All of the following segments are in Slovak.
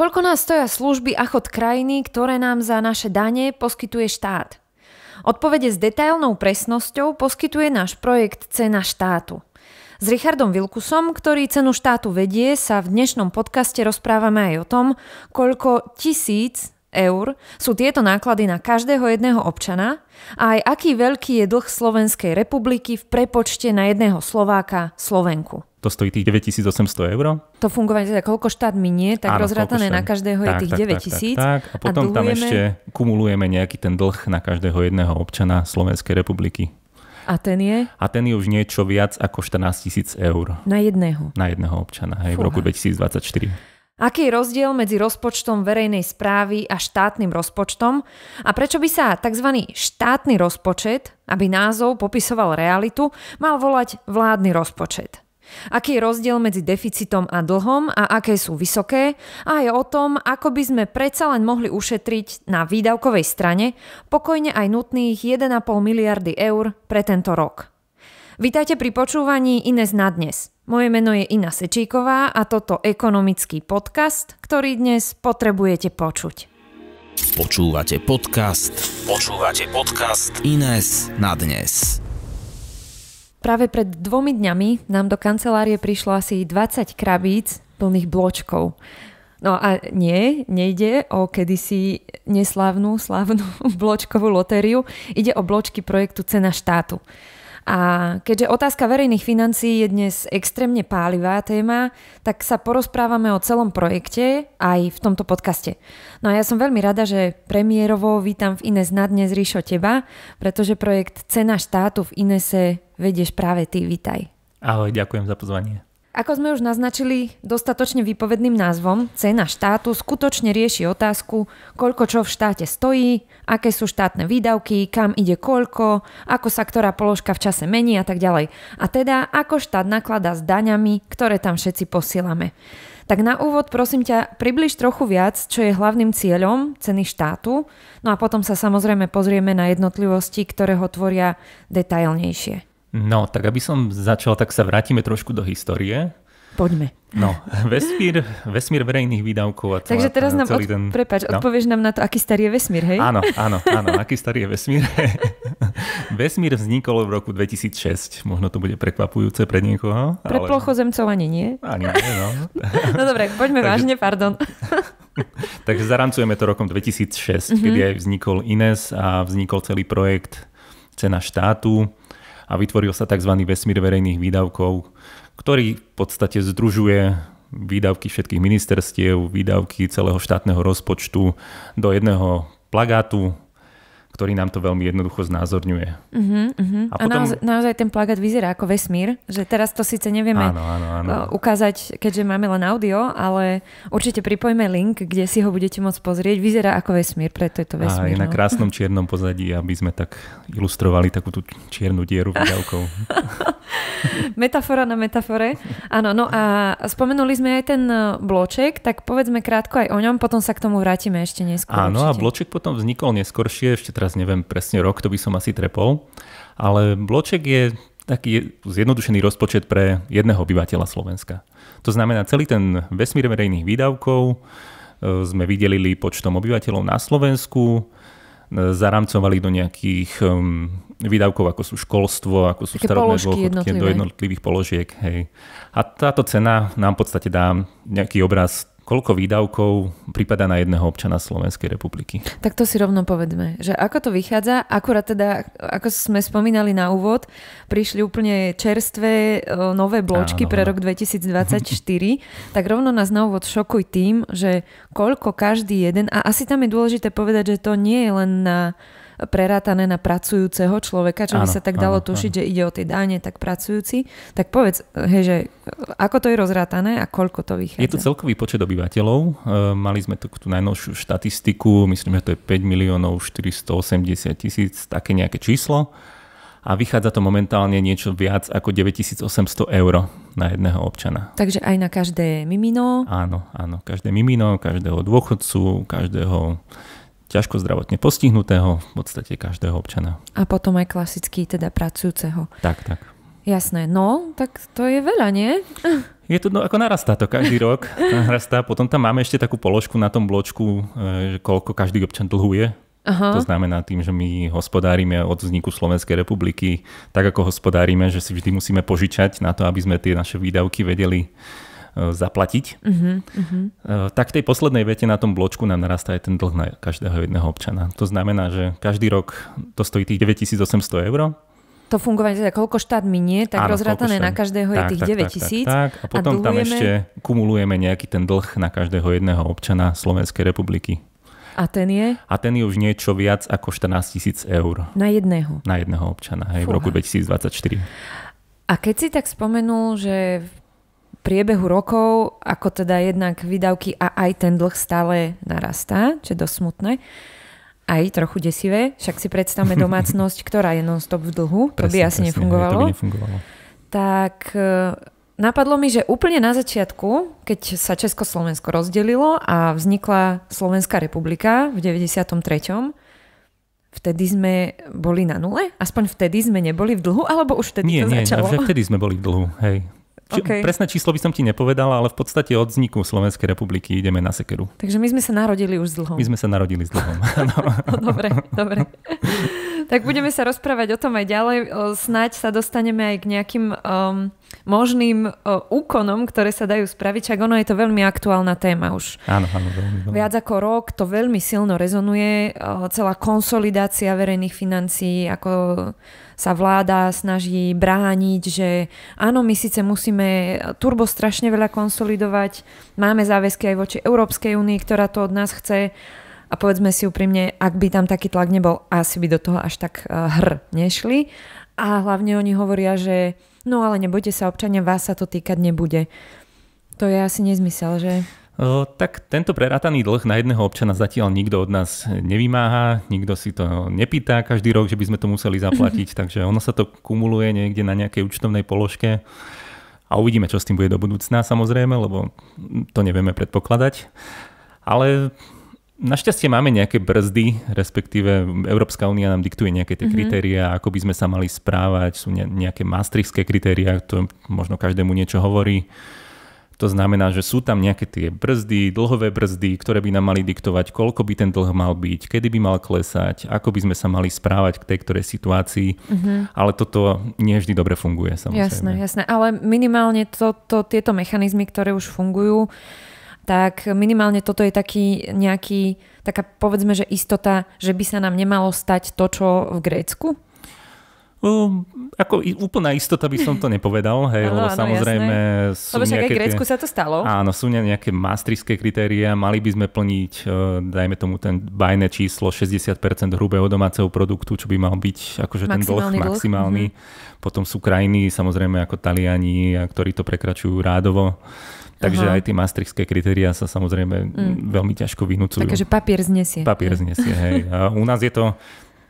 Koľko nás stoja služby a chod krajiny, ktoré nám za naše dane poskytuje štát? Odpovede s detailnou presnosťou poskytuje náš projekt Cena štátu. S Richardom Vilkusom, ktorý cenu štátu vedie, sa v dnešnom podcaste rozprávame aj o tom, koľko tisíc eur sú tieto náklady na každého jedného občana a aj aký veľký je dlh Slovenskej republiky v prepočte na jedného Slováka Slovenku to stojí tých 9800 eur. To fungovanie, teda koľko štát minie, tak Áno, rozrátané na každého tak, je tých 9000. Tak, tak, tak, A potom a tam ešte kumulujeme nejaký ten dlh na každého jedného občana Slovenskej republiky. A ten je? A ten je už niečo viac ako 14 tisíc eur. Na jedného? Na jedného občana, hej, v roku 2024. Aký je rozdiel medzi rozpočtom verejnej správy a štátnym rozpočtom? A prečo by sa tzv. štátny rozpočet, aby názov popisoval realitu, mal volať vládny rozpočet? Aký je rozdiel medzi deficitom a dlhom a aké sú vysoké a aj o tom, ako by sme predsa len mohli ušetriť na výdavkovej strane pokojne aj nutných 1,5 miliardy eur pre tento rok. Vítajte pri počúvaní Ines na dnes. Moje meno je Ina Sečíková a toto ekonomický podcast, ktorý dnes potrebujete počuť. Počúvate podcast. Počúvate podcast Ines na dnes. Práve pred dvomi dňami nám do kancelárie prišlo asi 20 krabíc plných bločkov. No a nie, nejde o kedysi neslavnú slavnú bločkovú lotériu. Ide o bločky projektu Cena štátu. A keďže otázka verejných financií je dnes extrémne pálivá téma, tak sa porozprávame o celom projekte aj v tomto podcaste. No a ja som veľmi rada, že premiérovo vítam v Ines na dnes Ríšo teba, pretože projekt Cena štátu v Inese vedieš práve ty, vítaj. Ahoj, ďakujem za pozvanie. Ako sme už naznačili dostatočne výpovedným názvom, cena štátu skutočne rieši otázku, koľko čo v štáte stojí, aké sú štátne výdavky, kam ide koľko, ako sa ktorá položka v čase mení a tak ďalej. A teda, ako štát nakladá s daňami, ktoré tam všetci posielame. Tak na úvod prosím ťa, približ trochu viac, čo je hlavným cieľom ceny štátu, no a potom sa samozrejme pozrieme na jednotlivosti, ktoré ho tvoria detailnejšie. No, tak aby som začal, tak sa vrátime trošku do histórie. Poďme. No, vesmír, vesmír verejných výdavkov. A celá, Takže teraz nám, celý od, ten, prepáč, no? odpovieš nám na to, aký starý je vesmír, hej? Áno, áno, áno, aký starý je vesmír. vesmír vznikol v roku 2006, možno to bude prekvapujúce pre niekoho. Pre ale... plochozemcov ani nie. Ani nie, no. no dobre, poďme Takže... vážne, pardon. Takže zarancujeme to rokom 2006, mm-hmm. kedy mhm. aj vznikol INES a vznikol celý projekt Cena štátu a vytvoril sa tzv. vesmír verejných výdavkov, ktorý v podstate združuje výdavky všetkých ministerstiev, výdavky celého štátneho rozpočtu do jedného plagátu, ktorý nám to veľmi jednoducho znázorňuje. Uh-huh, uh-huh. A, potom... a naozaj, naozaj ten plagát vyzerá ako vesmír, že teraz to síce nevieme áno, áno, áno. Eh, ukázať, keďže máme len audio, ale určite pripojme link, kde si ho budete môcť pozrieť. Vyzerá ako vesmír, preto je to vesmír. A je no. na krásnom čiernom pozadí, aby sme tak ilustrovali takú tú čiernu dieru výdavkov. Metafora na metafore. Áno, no a spomenuli sme aj ten eh, bloček, tak povedzme krátko aj o ňom, potom sa k tomu vrátime ešte neskôr. Áno, určite. a bloček potom vznikol neskoršie, ešte teraz teraz neviem presne rok, to by som asi trepol, ale bloček je taký zjednodušený rozpočet pre jedného obyvateľa Slovenska. To znamená, celý ten vesmír verejných výdavkov e, sme vydelili počtom obyvateľov na Slovensku, e, zaramcovali do nejakých e, výdavkov, ako sú školstvo, ako sú Také starodné dôchodky, do jednotlivých položiek. Hej. A táto cena nám v podstate dá nejaký obraz koľko výdavkov prípada na jedného občana Slovenskej republiky. Tak to si rovno povedzme, že ako to vychádza, akurát teda, ako sme spomínali na úvod, prišli úplne čerstvé e, nové bločky Áno. pre rok 2024, tak rovno nás na úvod šokuj tým, že koľko každý jeden, a asi tam je dôležité povedať, že to nie je len na prerátané na pracujúceho človeka, čo áno, by sa tak dalo áno, tušiť, áno. že ide o tie dáne, tak pracujúci. Tak povedz, eh, hej, že eh, ako to je rozrátané a koľko to vychádza? Je to celkový počet obyvateľov. Eh, mali sme tu tú najnovšiu štatistiku, myslím, že to je 5 miliónov 480 tisíc, také nejaké číslo a vychádza to momentálne niečo viac ako 9800 eur na jedného občana. Takže aj na každé mimino? Áno, áno, každé mimino, každého dôchodcu, každého ťažko zdravotne postihnutého, v podstate každého občana. A potom aj klasicky teda pracujúceho. Tak, tak. Jasné, no, tak to je veľa, nie? Je to, no, ako narastá to každý rok, narastá. Potom tam máme ešte takú položku na tom bločku, e, že koľko každý občan dlhuje. Aha. To znamená tým, že my hospodárime od vzniku Slovenskej republiky tak, ako hospodárime, že si vždy musíme požičať na to, aby sme tie naše výdavky vedeli E, zaplatiť, uh-huh, uh-huh. tak v tej poslednej vete na tom bločku nám narastá aj ten dlh na každého jedného občana. To znamená, že každý rok to stojí tých 9800 eur. To fungovanie, teda koľko štát minie, tak Áno, rozrátané na každého tak, je tých tak, 9 tisíc. Tak, tak, tak. A potom a tam ešte kumulujeme nejaký ten dlh na každého jedného občana Slovenskej republiky. A ten je? A ten je už niečo viac ako 14 tisíc eur. Na jedného? Na jedného občana, aj Fúha. v roku 2024. A keď si tak spomenul, že v priebehu rokov, ako teda jednak výdavky a aj ten dlh stále narastá, čo je dosť smutné, aj trochu desivé, však si predstavme domácnosť, ktorá je non-stop v dlhu, presne, to by asi presne, nefungovalo. To by nefungovalo. Tak e, napadlo mi, že úplne na začiatku, keď sa Československo rozdelilo a vznikla Slovenská republika v 93., vtedy sme boli na nule? Aspoň vtedy sme neboli v dlhu, alebo už vtedy nie, to nie, začalo? Nie, vtedy sme boli v dlhu, hej. Okay. Presné číslo by som ti nepovedala, ale v podstate od vzniku Slovenskej republiky ideme na sekeru. Takže my sme sa narodili už s dlhom. My sme sa narodili s dlhom. no. dobre, dobre. tak budeme sa rozprávať o tom aj ďalej. Snať sa dostaneme aj k nejakým um, možným úkonom, ktoré sa dajú spraviť, čak ono je to veľmi aktuálna téma už. Áno, áno, veľmi, veľmi. Viac ako rok to veľmi silno rezonuje, celá konsolidácia verejných financií, ako sa vláda snaží brániť, že áno, my síce musíme turbo strašne veľa konsolidovať, máme záväzky aj voči Európskej únii, ktorá to od nás chce, a povedzme si úprimne, ak by tam taký tlak nebol, asi by do toho až tak e, hr nešli. A hlavne oni hovoria, že No ale nebojte sa, občania, vás sa to týkať nebude. To je asi nezmysel, že? O, tak tento prerátaný dlh na jedného občana zatiaľ nikto od nás nevymáha, nikto si to nepýta každý rok, že by sme to museli zaplatiť, takže ono sa to kumuluje niekde na nejakej účtovnej položke a uvidíme, čo s tým bude do budúcna samozrejme, lebo to nevieme predpokladať. Ale Našťastie máme nejaké brzdy, respektíve Európska únia nám diktuje nejaké tie mm-hmm. kritéria, ako by sme sa mali správať, sú nejaké maastrichské kritéria, to možno každému niečo hovorí. To znamená, že sú tam nejaké tie brzdy, dlhové brzdy, ktoré by nám mali diktovať, koľko by ten dlh mal byť, kedy by mal klesať, ako by sme sa mali správať k tej ktorej situácii. Mm-hmm. Ale toto nie vždy dobre funguje, samozrejme. Jasné, jasné. Ale minimálne to, to, tieto mechanizmy, ktoré už fungujú, uh, tak minimálne toto je taký nejaký, taká povedzme, že istota, že by sa nám nemalo stať to, čo v Grécku? Um, ako úplná istota by som to nepovedal, hej, ano, lebo ano, samozrejme jasné. sú lebo však nejaké... aj Grécku sa to stalo. Áno, sú nejaké maastrichtské kritéria, mali by sme plniť, e, dajme tomu ten bajné číslo 60% hrubého domáceho produktu, čo by mal byť akože maximálny ten dlh, dlh. maximálny. Mm-hmm. Potom sú krajiny, samozrejme ako Taliani, ktorí to prekračujú rádovo Takže Aha. aj tie maastrichtské kritériá sa samozrejme mm. veľmi ťažko vynúcujú. Takže papier znesie. Papier znesie, hej. A u nás je to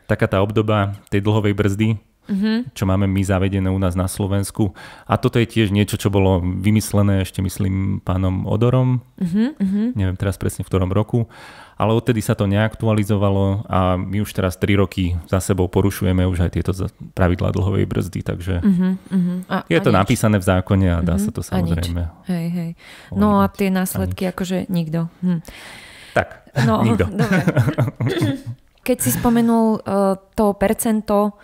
taká tá obdoba tej dlhovej brzdy, mm-hmm. čo máme my zavedené u nás na Slovensku. A toto je tiež niečo, čo bolo vymyslené ešte myslím pánom Odorom, mm-hmm. mm-hmm. neviem teraz presne v ktorom roku, ale odtedy sa to neaktualizovalo a my už teraz 3 roky za sebou porušujeme už aj tieto pravidlá dlhovej brzdy, takže mm-hmm, mm-hmm. a, je a to nič. napísané v zákone a dá mm-hmm. sa to samozrejme. Hej, hej. No a tie následky akože nikto. Hm. Tak, no, nikto. Dobre. Keď si spomenul uh, to percento,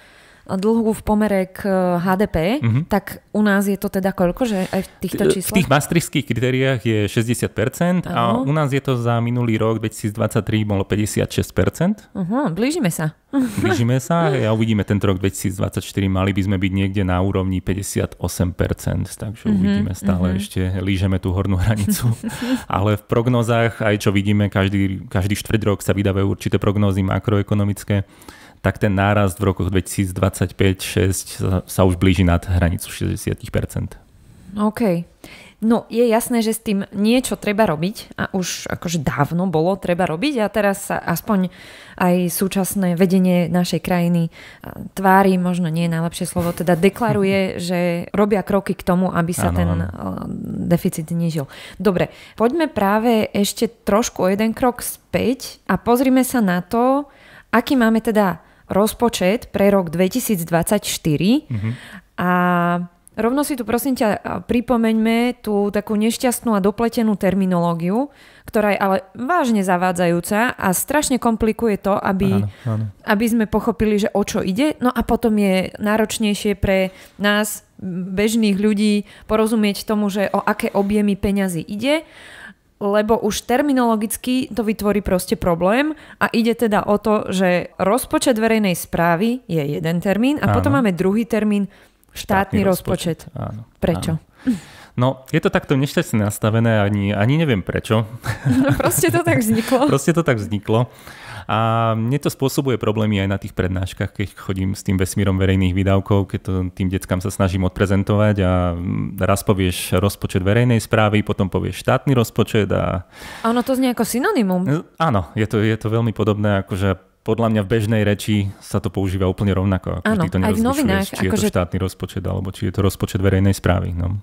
dlhu v pomere k HDP, eh, mm-hmm. tak u nás je to teda koľko, že aj v týchto eh, číslach? V tých maastrichských kritériách je 60% ano. a u nás je to za minulý rok 2023 bolo 56%. Uh-huh, blížime sa. Blížime sa a uvidíme tento rok 2024, mali by sme byť niekde na úrovni 58%, takže mm-hmm, uvidíme stále mm-hmm. ešte, lížeme tú hornú hranicu. Ale v prognozách, aj čo vidíme, každý, každý štvrť rok sa vydávajú určité prognózy makroekonomické tak ten nárast v roku 2025 2026 sa už blíži nad hranicu 60%. OK. No je jasné, že s tým niečo treba robiť a už akože dávno bolo treba robiť a teraz sa aspoň aj súčasné vedenie našej krajiny tvári, možno nie je najlepšie slovo, teda deklaruje, že robia kroky k tomu, aby sa ano, ten ano. deficit znižil. Dobre, poďme práve ešte trošku o jeden krok späť a pozrime sa na to, aký máme teda rozpočet pre rok 2024 mm-hmm. a Rovno si tu prosím ťa pripomeňme tú takú nešťastnú a dopletenú terminológiu, ktorá je ale vážne zavádzajúca a strašne komplikuje to, aby, áno, áno. aby sme pochopili, že o čo ide. No a potom je náročnejšie pre nás, bežných ľudí, porozumieť tomu, že o aké objemy peňazí ide lebo už terminologicky to vytvorí proste problém a ide teda o to, že rozpočet verejnej správy je jeden termín a áno. potom máme druhý termín štátny, štátny rozpočet. rozpočet. Áno. Prečo? Áno. No, je to takto nešťastne nastavené, ani, ani neviem prečo. No, proste to tak vzniklo. proste to tak vzniklo. A mne to spôsobuje problémy aj na tých prednáškach, keď chodím s tým vesmírom verejných výdavkov, keď to tým deckám sa snažím odprezentovať a mm, raz povieš rozpočet verejnej správy, potom povieš štátny rozpočet a... Áno, to znie ako synonymum. No, áno, je to, je to veľmi podobné, akože podľa mňa v bežnej reči sa to používa úplne rovnako. Ako ano, ty to aj v novinách. Či je to akože- štátny rozpočet, alebo či je to rozpočet verejnej správy. No.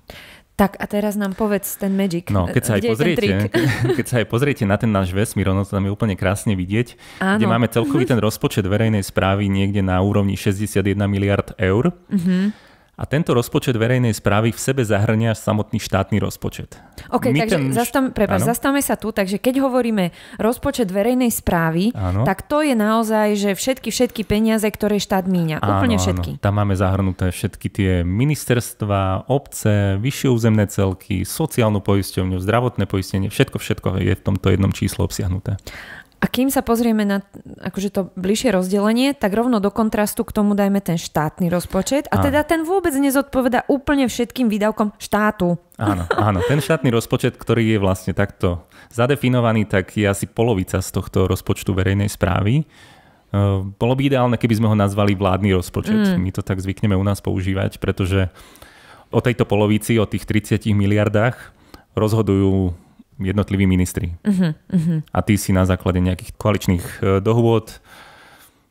Tak a teraz nám povedz ten magic. No, keď sa, aj pozriete, keď sa aj pozriete na ten náš vesmír, ono to tam je úplne krásne vidieť, Áno. kde máme celkový ten rozpočet verejnej správy niekde na úrovni 61 miliard eur. Uh-huh. A tento rozpočet verejnej správy v sebe zahrňa samotný štátny rozpočet. OK, My takže ten... zastav, prepáč, zastavme sa tu. Takže keď hovoríme rozpočet verejnej správy, ano. tak to je naozaj, že všetky, všetky peniaze, ktoré štát míňa. Ano, úplne všetky. Ano. Tam máme zahrnuté všetky tie ministerstva, obce, vyššie územné celky, sociálnu poisťovňu, zdravotné poistenie, všetko, všetko je v tomto jednom čísle obsiahnuté. A kým sa pozrieme na akože to bližšie rozdelenie, tak rovno do kontrastu k tomu dajme ten štátny rozpočet a áno. teda ten vôbec nezodpoveda úplne všetkým výdavkom štátu. Áno, áno. Ten štátny rozpočet, ktorý je vlastne takto zadefinovaný, tak je asi polovica z tohto rozpočtu verejnej správy. E, bolo by ideálne, keby sme ho nazvali vládny rozpočet. Mm. My to tak zvykneme u nás používať, pretože o tejto polovici, o tých 30 miliardách rozhodujú jednotliví ministri. Uh-huh, uh-huh. A tí si na základe nejakých koaličných e, dohôd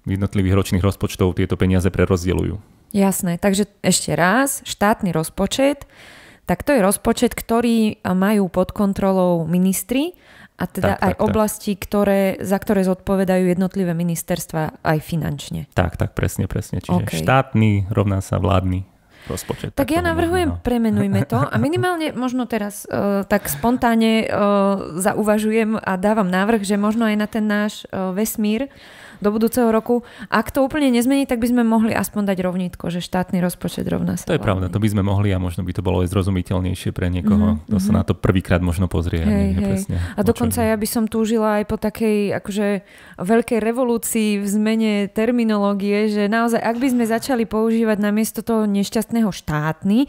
jednotlivých ročných rozpočtov tieto peniaze prerozdeľujú. Jasné, takže ešte raz, štátny rozpočet, tak to je rozpočet, ktorý e, majú pod kontrolou ministri a teda tak, aj tak, oblasti, tak. Ktoré, za ktoré zodpovedajú jednotlivé ministerstva aj finančne. Tak, tak, presne, presne. Čiže okay. štátny rovná sa vládny rozpočet. Tak, tak ja navrhujem, no. premenujme to a minimálne možno teraz uh, tak spontáne uh, e, zauvažujem a dávam návrh, že možno aj na ten náš uh, vesmír do budúceho roku. Ak to úplne nezmení, tak by sme mohli aspoň dať rovnitko, že štátny rozpočet rovná sa. To je pravda, to by sme mohli a možno by to bolo aj zrozumiteľnejšie pre niekoho, mm-hmm. kto sa mhm. na to prvýkrát možno pozrie. Hej, a, nie, hej. Presne, a dokonca ja by som túžila aj po takej akože veľkej revolúcii v zmene terminológie, že naozaj ak by sme začali používať namiesto toho nešťastného štátny,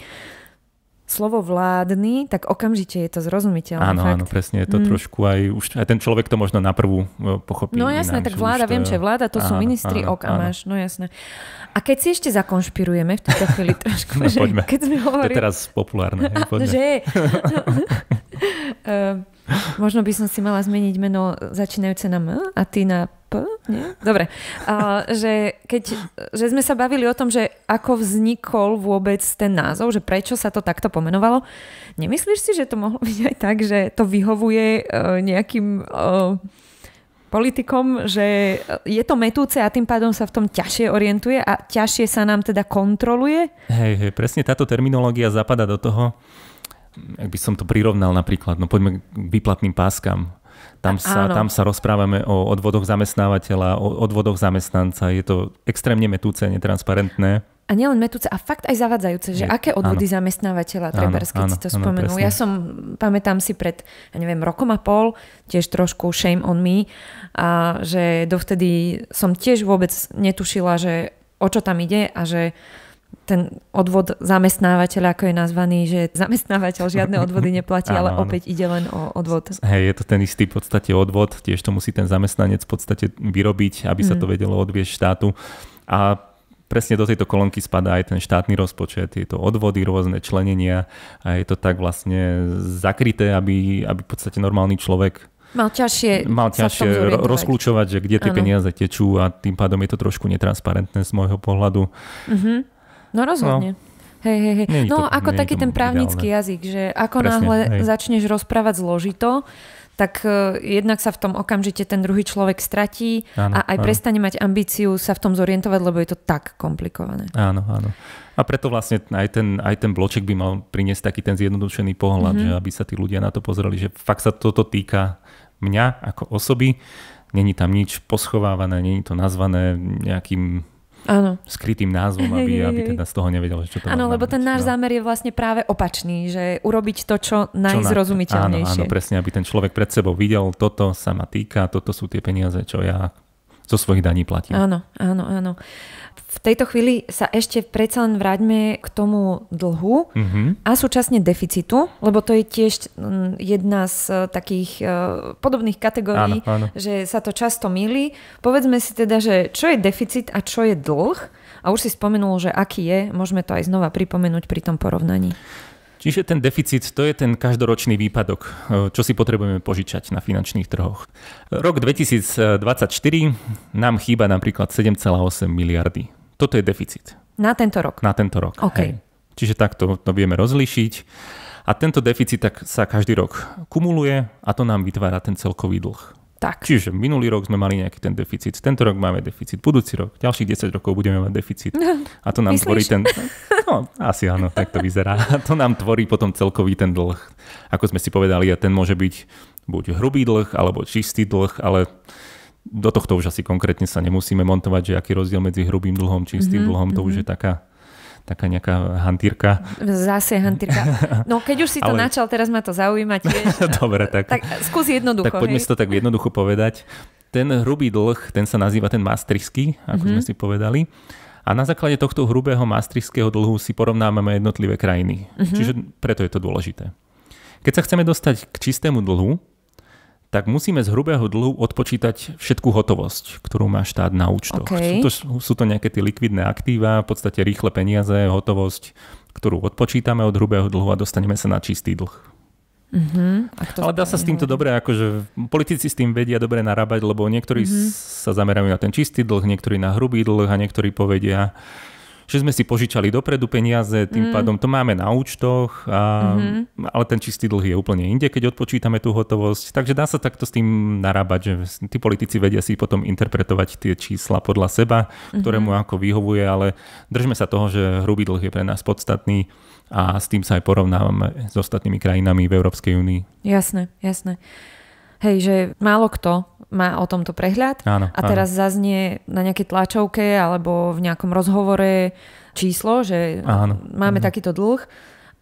slovo vládny, tak okamžite je to zrozumiteľné. Áno, fakt. áno, presne, je to mm. trošku aj, už, aj ten človek to možno na prvú e, pochopí. No jasné, tak vláda, to... viem, čo je vláda, to áno, sú ministri, áno, ok, áno. máš, no jasné. A keď si ešte zakonšpirujeme v tejto chvíli trošku, no, že, poďme. keď sme hovorili... To je teraz populárne. Hej, poďme. že? Možno by som si mala zmeniť meno začínajúce na M a ty na P, nie? Dobre. A, že, keď, že sme sa bavili o tom, že ako vznikol vôbec ten názov, že prečo sa to takto pomenovalo. Nemyslíš si, že to mohlo byť aj tak, že to vyhovuje uh, nejakým uh, politikom, že je to metúce a tým pádom sa v tom ťažšie orientuje a ťažšie sa nám teda kontroluje? Hej, hej, presne táto terminológia zapada do toho, ak by som to prirovnal napríklad, no poďme k výplatným páskam. Tam sa, tam sa rozprávame o odvodoch zamestnávateľa, o odvodoch zamestnanca. Je to extrémne metúce, netransparentné. A nielen metúce, a fakt aj zavadzajúce, že je, aké odvody áno. zamestnávateľa, trebárs, keď áno, si to spomenú. Ja som, pamätám si pred, ja neviem, rokom a pol, tiež trošku shame on me, a že dovtedy som tiež vôbec netušila, že o čo tam ide a že uh, ten odvod zamestnávateľa, ako je nazvaný, že zamestnávateľ žiadne odvody neplatí, áno, ale opäť ide len o odvod. Hej, je to ten istý v podstate odvod, tiež to musí ten zamestnanec v podstate vyrobiť, aby mm. sa to mhm. vedelo odviesť štátu. A presne do tejto kolonky spadá aj ten štátny rozpočet, je to odvody, rôzne členenia a je to tak vlastne zakryté, aby, aby v podstate normálny človek Mal ťažšie, mal ťažšie rozklúčovať, že kde tie ano. peniaze tečú a tým pádom je to trošku netransparentné z môjho pohľadu. Uh-huh. No rozhodne. No. Hej, hej, hej. no to, ako taký ten právnický ideálne. jazyk, že ako Presne, náhle hej. začneš rozprávať zložito, tak uh, jednak sa v tom okamžite ten druhý človek stratí áno, a aj áno. prestane mať ambíciu sa v tom zorientovať, lebo je to tak komplikované. Áno, áno. A preto vlastne aj ten, aj ten bloček by mal priniesť taký ten zjednodušený pohľad, mm-hmm. že aby sa tí ľudia na to pozreli, že fakt sa toto týka mňa ako osoby, není tam nič poschovávané, není to nazvané nejakým Áno. skrytým názvom, aby, aby teda z toho nevedel, čo to Áno, lebo ten náš no. zámer je vlastne práve opačný, že urobiť to, čo najzrozumiteľnejšie. Áno, áno, presne, aby ten človek pred sebou videl, toto sa ma týka, toto sú tie peniaze, čo ja zo svojich daní platím. Áno, áno, áno. V tejto chvíli sa ešte predsa len vráťme k tomu dlhu mm-hmm. a súčasne deficitu, lebo to je tiež mm, jedna z e, takých e, podobných kategórií, áno, áno. že sa to často míli. Povedzme si teda, že čo je deficit a čo je dlh. A už si spomenul, že aký je, môžeme to aj znova pripomenúť pri tom porovnaní. Čiže ten deficit to je ten každoročný výpadok, e, čo si potrebujeme požičať na finančných trhoch. Rok 2024 nám chýba napríklad 7,8 miliardy. Toto je deficit. Na tento rok? Na tento rok, OK. hej. Čiže takto to vieme rozlíšiť. A tento deficit tak sa každý rok kumuluje a to nám vytvára ten celkový dlh. Tak. Čiže minulý rok sme mali nejaký ten deficit, tento rok máme deficit, budúci rok, ďalších 10 rokov budeme mať deficit. A to nám Myslíš? tvorí ten... No, asi áno, tak to vyzerá. A to nám tvorí potom celkový ten dlh. Ako sme si povedali, a ten môže byť buď hrubý dlh, alebo čistý dlh, ale do tohto už asi konkrétne sa nemusíme montovať, že aký rozdiel medzi hrubým dlhom, čistým mm-hmm, dlhom, to už mhm. je taká taká nejaká hantýrka. Zase hantýrka. No keď už si to Ale... načal, teraz ma to zaujíma tiež. Dobre, tak. tak skús jednoducho. Tak poďme hej. si to tak jednoducho povedať. Ten hrubý dlh, ten sa nazýva ten maastrichtský, ako mm-hmm. sme mhm. si povedali. A na základe tohto hrubého maastrichtského dlhu si porovnávame jednotlivé krajiny. Mm-hmm. Čiže preto je to dôležité. Keď sa chceme dostať k čistému dlhu, tak musíme z hrubého dlhu odpočítať všetku hotovosť, ktorú má štát na účtoch. Okay. Sú, to, sú to nejaké tie likvidné aktíva, v podstate rýchle peniaze, hotovosť, ktorú odpočítame od hrubého dlhu a dostaneme sa na čistý dlh. Mm-hmm. Ale dá sa s týmto dobre, akože politici s tým vedia dobre narábať, lebo niektorí mm-hmm. sa zamerajú na ten čistý dlh, niektorí na hrubý dlh a niektorí povedia, že sme si požičali dopredu peniaze, tým mm. pádom to máme na účtoch, a, mm-hmm. ale ten čistý dlh je úplne inde, keď odpočítame tú hotovosť. Takže dá sa takto s tým narábať, že tí politici vedia si potom interpretovať tie čísla podľa seba, mm-hmm. ktorému ako vyhovuje, ale držme sa toho, že hrubý dlh je pre nás podstatný a s tým sa aj porovnávame s ostatnými krajinami v Európskej únii. Jasné, jasné. Hej, že málo kto má o tomto prehľad áno, a teraz áno. zaznie na nejakej tlačovke alebo v nejakom rozhovore číslo, že áno, máme áno. Mhm. takýto dlh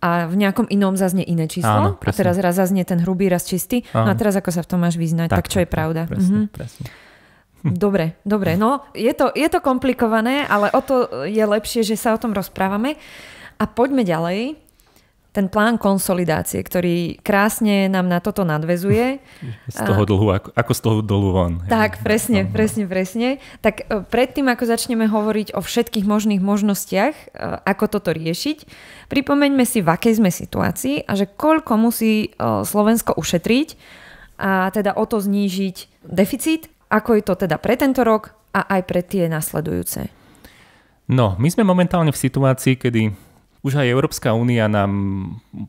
a v nejakom inom zaznie iné číslo áno, a teraz raz zaznie ten hrubý, raz čistý áno. no a teraz ako sa v tom máš vyznať, tak, tak čo je pravda. Presne, mhm. presne. Dobre, dobre. No, je to, je to komplikované, ale o to je lepšie, že sa o tom rozprávame. A poďme ďalej ten plán konsolidácie, ktorý krásne nám na toto nadvezuje. Z toho dlhu, ako, ako z toho dlhu von. Tak, presne, presne, presne. Tak e, predtým, ako začneme hovoriť o všetkých možných možnostiach, e, ako toto riešiť, pripomeňme si, v akej sme situácii a že koľko musí e, Slovensko ušetriť a teda o to znížiť deficit, ako je to teda pre tento rok a aj pre tie nasledujúce. No, my sme momentálne v situácii, kedy už aj Európska únia nám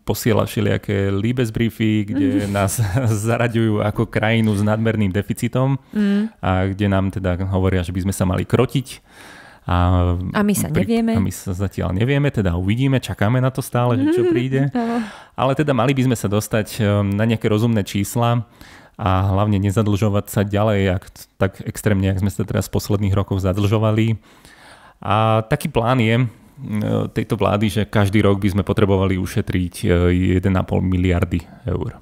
posiela všelijaké briefy, kde mhm. nás zaraďujú ako krajinu s nadmerným deficitom mhm. a kde nám teda hovoria, že by sme sa mali krotiť. A, a my sa nevieme. A my sa zatiaľ nevieme, teda uvidíme, čakáme na to stále, že čo mhm. príde. Ale teda mali by sme sa dostať um, na nejaké rozumné čísla a hlavne nezadlžovať sa ďalej, ak, tak extrémne, ak sme sa teraz v posledných rokoch zadlžovali. A taký plán je, E, tejto vlády, že každý rok by sme potrebovali ušetriť 1,5 e, miliardy eur.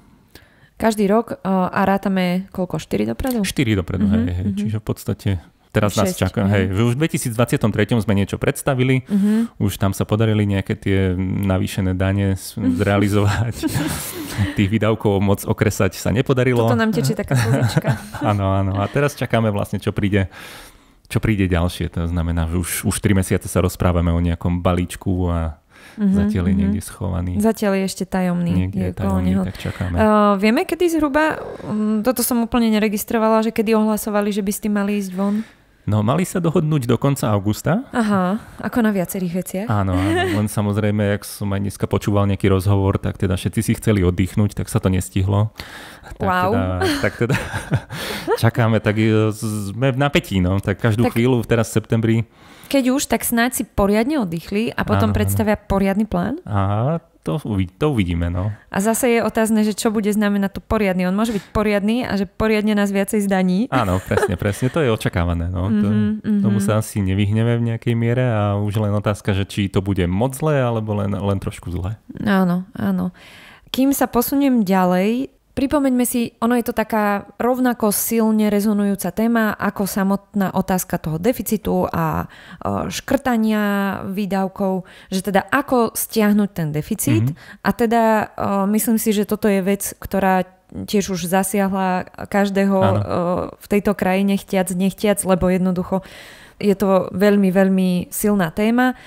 Každý rok e, a rátame koľko? 4 dopredu? 4 dopredu, mm-hmm, hej, hej. Mm-hmm. Čiže v podstate teraz 6, nás čaká. Mhm. Hej, už v 2023 sme niečo predstavili, uh-huh. už tam sa podarili nejaké tie navýšené dane zrealizovať. Tých výdavkov moc okresať sa nepodarilo. Toto nám tečie taká Áno, áno. A teraz čakáme vlastne, čo príde čo príde ďalšie. To znamená, že už, už 3 mesiace sa rozprávame o nejakom balíčku a Mm-hmm, Zatiaľ je mm-hmm. niekde schovaný. Zatiaľ je ešte tajomný. Niekde je tajomný, neho. tak čakáme. Uh, vieme, kedy zhruba, um, toto som úplne neregistrovala, že kedy ohlasovali, že by ste mali ísť von? No, mali sa dohodnúť do konca augusta. Aha, ako na viacerých veciach. Áno, áno, len samozrejme, ak som aj dneska počúval nejaký rozhovor, tak teda všetci si chceli oddychnúť, tak sa to nestihlo. Tak teda- wow. Teda, tak teda čakáme, tak e, sme v napätí, no, tak každú tak... chvíľu teraz v septembri keď už, tak snáď si poriadne oddychli a potom áno, predstavia áno. poriadny plán? Á, to, to uvidíme. No. A zase je otázne, že čo bude znamenať to poriadny. On môže byť poriadny a že poriadne nás viacej zdaní. Áno, presne, presne. To je očakávané. No. Mm-hmm, to, mm-hmm. Tomu mhm. sa asi nevyhneme v nejakej miere a už len otázka, že či to bude moc zlé alebo len, len trošku zlé. Áno, áno. Kým sa posuniem ďalej, Pripomeňme si, ono je to taká rovnako silne rezonujúca téma ako samotná otázka toho deficitu a e, škrtania výdavkov, že teda ako stiahnuť ten deficit. Mm-hmm. A teda e, myslím si, že toto je vec, ktorá tiež už zasiahla každého Áno. E, v tejto krajine chtiac, nechtiac, lebo jednoducho je to veľmi, veľmi silná téma.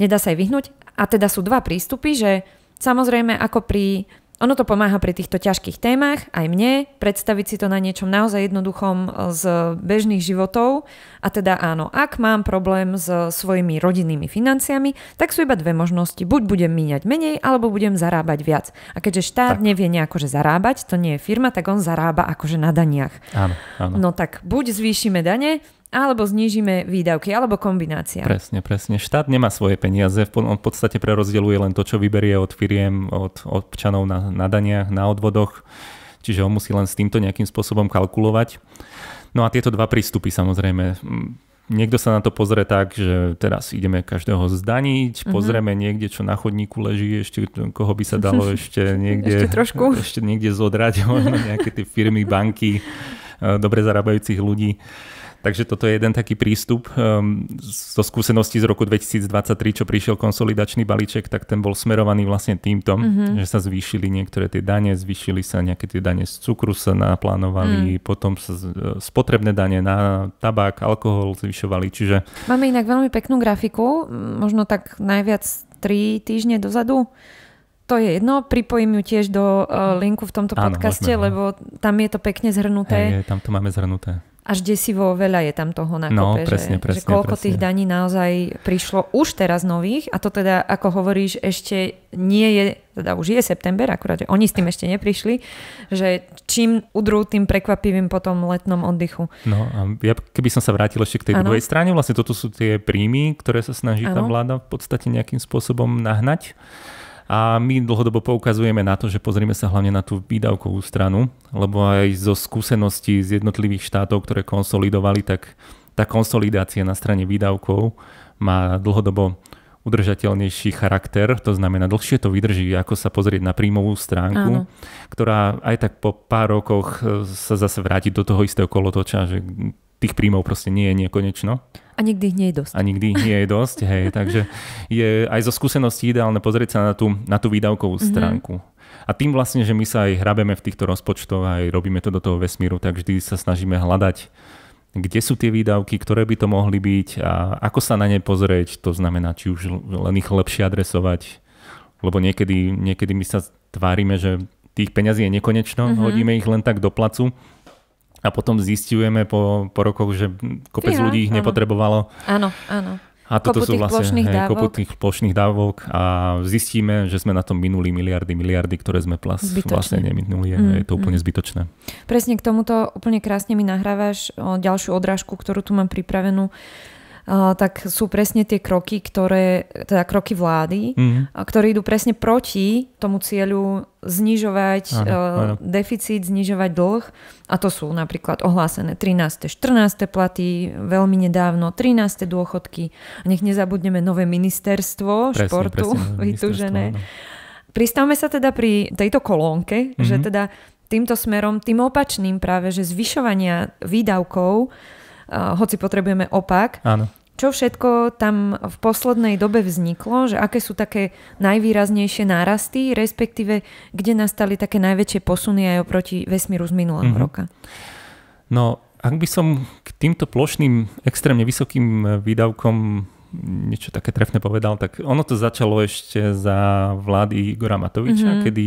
Nedá sa aj vyhnúť. A teda sú dva prístupy, že samozrejme ako pri ono to pomáha pri týchto ťažkých témach, aj mne, predstaviť si to na niečom naozaj jednoduchom eh, z bežných životov. A teda áno, ak mám problém s svojimi rodinnými financiami, tak sú iba dve možnosti. Buď budem míňať menej, alebo budem zarábať viac. A keďže štát tak. nevie nejako, že zarábať, to nie je firma, tak on zarába akože na daniach. Áno, áno. No tak buď zvýšime dane, alebo znížime výdavky, alebo kombinácia. Presne, presne. Štát nemá svoje peniaze, on v podstate prerozdeluje len to, čo vyberie od firiem, od občanov na, na daniach, na odvodoch, čiže on musí len s týmto nejakým spôsobom kalkulovať. No a tieto dva prístupy samozrejme. Niekto sa na to pozrie tak, že teraz ideme každého zdaniť, uh-huh. pozrieme niekde, čo na chodníku leží, ešte koho by sa dalo ešte niekde, ešte, trošku. ešte niekde zodrať, nejaké tie firmy, banky, e, dobre zarábajúcich ľudí. Takže toto je jeden taký prístup. Ehm, zo skúseností z roku 2023, čo prišiel konsolidačný balíček, tak ten bol smerovaný vlastne týmto, mm-hmm. že sa zvýšili niektoré tie dane, zvýšili sa nejaké tie dane z cukru sa naplánovali, mm. potom sa e, spotrebné dane na tabák, alkohol zvyšovali. Čiže... Máme inak veľmi peknú grafiku, možno tak najviac 3 týždne dozadu. To je jedno, pripojím ju tiež do e, linku v tomto podcaste, Áno, môžeme, lebo tam je to pekne zhrnuté. Hej, tam to máme zhrnuté až desivo veľa je tam toho na no, presne, že, presne, že koľko presne. tých daní naozaj prišlo už teraz nových a to teda, ako hovoríš, ešte nie je, teda už je september, akurát, že oni s tým ešte neprišli, že čím udrú tým prekvapivým potom letnom oddychu. No a ja keby som sa vrátil ešte k tej ano. druhej strane, vlastne toto sú tie príjmy, ktoré sa snaží ano. tá vláda v podstate nejakým spôsobom nahnať. A my dlhodobo poukazujeme na to, že pozrime sa hlavne na tú výdavkovú stranu, lebo aj zo skúseností z jednotlivých štátov, ktoré konsolidovali, tak tá konsolidácia na strane výdavkov má dlhodobo udržateľnejší charakter, to znamená dlhšie to vydrží, ako sa pozrieť na príjmovú stránku, Áno. ktorá aj tak po pár rokoch e, sa zase vráti do toho istého kolotoča, že tých príjmov proste nie je nekonečno. A nikdy ich nie je dosť. A nikdy ich nie je dosť, hej. Takže je aj zo skúseností ideálne pozrieť sa na tú, na tú výdavkovú mhm. stránku. Mm-hmm. A tým vlastne, že my sa aj hrabeme v týchto rozpočtoch a aj robíme to do toho vesmíru, tak vždy sa snažíme hľadať, kde sú tie výdavky, ktoré by to mohli byť a ako sa na ne pozrieť. To znamená, či už len ich lepšie adresovať, lebo niekedy, niekedy my sa tvárime, že tých peňazí je nekonečno, mm-hmm. hodíme ich len tak do placu a potom zistujeme po, po rokoch, že kopec Fyha, ľudí ich áno. nepotrebovalo. Áno, áno. A toto kopu sú vlastne plošných hej, kopu tých plošných dávok a zistíme, že sme na tom minuli miliardy, miliardy, ktoré sme plas, Zbytočne. vlastne neminuli. Mm, je to mm-hmm. úplne mm. zbytočné. Presne k tomuto úplne krásne mi nahrávaš ďalšiu odrážku, ktorú tu mám pripravenú. Uh, Eh, tak sú presne tie kroky, ktoré, teda kroky vlády, mm. ktoré idú presne proti tomu cieľu znižovať áno, eh, áno. deficit, znižovať dlh. A to sú napríklad ohlásené 13. 14. platy, veľmi nedávno 13. dôchodky. A nech nezabudneme nové ministerstvo presne, športu presne, vytúžené. Ministerstvo, Pristavme sa teda pri tejto kolónke, mm-hmm. že mhm. teda týmto smerom, tým opačným práve, že zvyšovania výdavkov, uh, hoci potrebujeme opak, Áno čo všetko tam v poslednej dobe vzniklo, že aké sú také najvýraznejšie nárasty, respektíve kde nastali také najväčšie posuny aj oproti vesmíru z minulého mm-hmm. roka? No, ak by som k týmto plošným, extrémne vysokým e, výdavkom niečo také trefne povedal, tak ono to začalo ešte za vlády Igora Matoviča, mm-hmm. kedy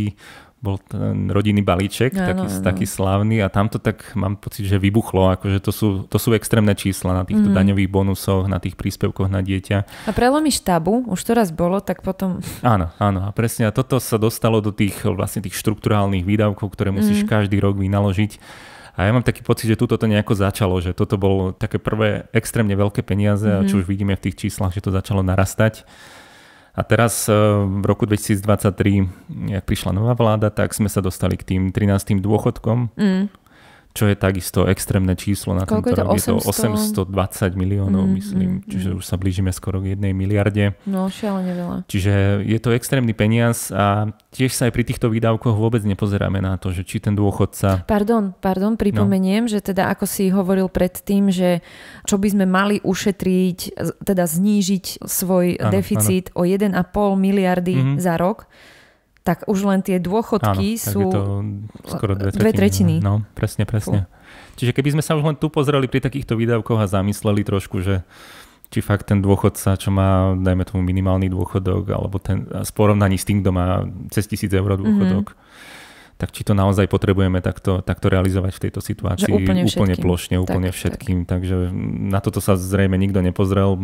bol ten rodinný balíček, ano, taký, ano. taký slávny a tamto tak mám pocit, že vybuchlo, akože to sú, to sú extrémne čísla na týchto mm. daňových bonusoch, na tých príspevkoch na dieťa. A prelomíš tabu, už to raz bolo, tak potom... Áno, áno, a presne a toto sa dostalo do tých vlastne tých štruktúrálnych výdavkov, ktoré musíš mm. každý rok vynaložiť. A ja mám taký pocit, že toto to nejako začalo, že toto bolo také prvé extrémne veľké peniaze mm a mhm. čo už vidíme v tých číslach, že to začalo narastať. A teraz e, v roku 2023, jak prišla nová vláda, tak sme sa dostali k tým 13. dôchodkom. Mm čo je takisto extrémne číslo na Koľko tento je to rok. 800? Je to 820 miliónov, mm, myslím, mm, čiže mm. už sa blížime skoro k jednej miliarde. No, šialene veľa. Čiže je to extrémny peniaz a tiež sa aj pri týchto výdavkoch vôbec nepozeráme na to, že či ten dôchodca... Pardon, pardon, pripomeniem, no. že teda ako si hovoril predtým, že čo by sme mali ušetriť, teda znížiť svoj ano, deficit ano. o 1,5 miliardy mm-hmm. za rok, tak už len tie dôchodky Áno, sú to skoro dve tretiny. Dve tretiny. No, presne, presne. Fú. Čiže keby sme sa už len tu pozreli pri takýchto výdavkoch a zamysleli trošku, že či fakt ten dôchodca, čo má, dajme tomu, minimálny dôchodok, alebo ten v porovnaní s tým, kto má cez tisíc eur mhm. dôchodok, mm-hmm. tak či to naozaj potrebujeme takto, takto realizovať v tejto situácii že úplne, úplne plošne, úplne tak, všetkým. Tak. Takže na toto sa zrejme nikto nepozrel.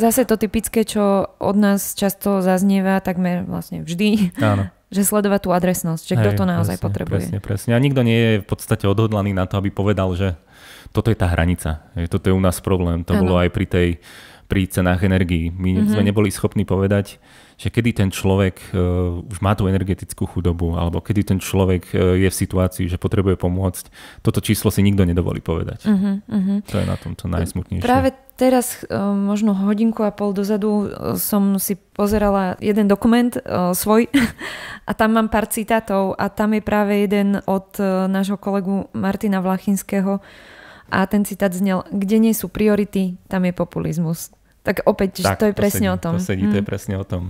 Zase to typické, čo od nás často zaznieva, takmer vlastne vždy. Áno že sledovať tú adresnosť, že kto to naozaj presne, potrebuje. Presne, presne. A nikto nie je v podstate odhodlaný na to, aby povedal, že toto je tá hranica, toto je u nás problém. To ano. bolo aj pri tej pri cenách energií. My mm-hmm. sme neboli schopní povedať, že kedy ten človek e, už má tú energetickú chudobu alebo kedy ten človek e, je v situácii, že potrebuje pomôcť. Toto číslo si nikto nedovolí povedať. Uh-huh, uh-huh. To je na tomto najsmutnejšie. Práve teraz, e, možno hodinku a pol dozadu, som si pozerala jeden dokument svoj a tam mám pár citátov a tam je práve jeden od nášho kolegu Martina Vlachinského a ten citát znel, kde nie sú priority, tam je populizmus. Tak opäť, tak, to je to presne sedí, o tom. To sedí, mm. to je mhm. presne o tom.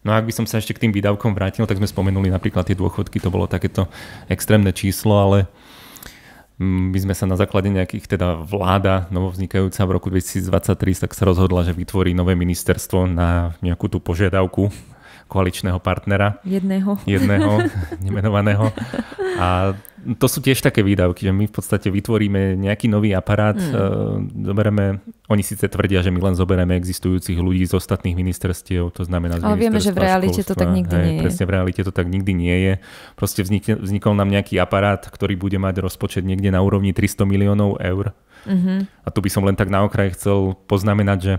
No a ak by som sa ešte k tým výdavkom vrátil, tak sme spomenuli napríklad tie dôchodky, to bolo takéto extrémne číslo, ale mm, my sme sa na základe nejakých, teda vláda novovznikajúca v roku 2023 tak sa rozhodla, že vytvorí nové ministerstvo na nejakú tú požiadavku koaličného partnera. Jedného. Jedného, nemenovaného. A to sú tiež také výdavky, že my v podstate vytvoríme nejaký nový aparát, mm. zoberieme, oni síce tvrdia, že my len zoberieme existujúcich ľudí z ostatných ministerstiev, to znamená z Ale vieme, že v realite to tak nikdy hej, nie je. Presne v realite to tak nikdy nie je. Proste vznikne, vznikol nám nejaký aparát, ktorý bude mať rozpočet niekde na úrovni 300 miliónov eur. Mm-hmm. A tu by som len tak na okraj chcel poznamenať, že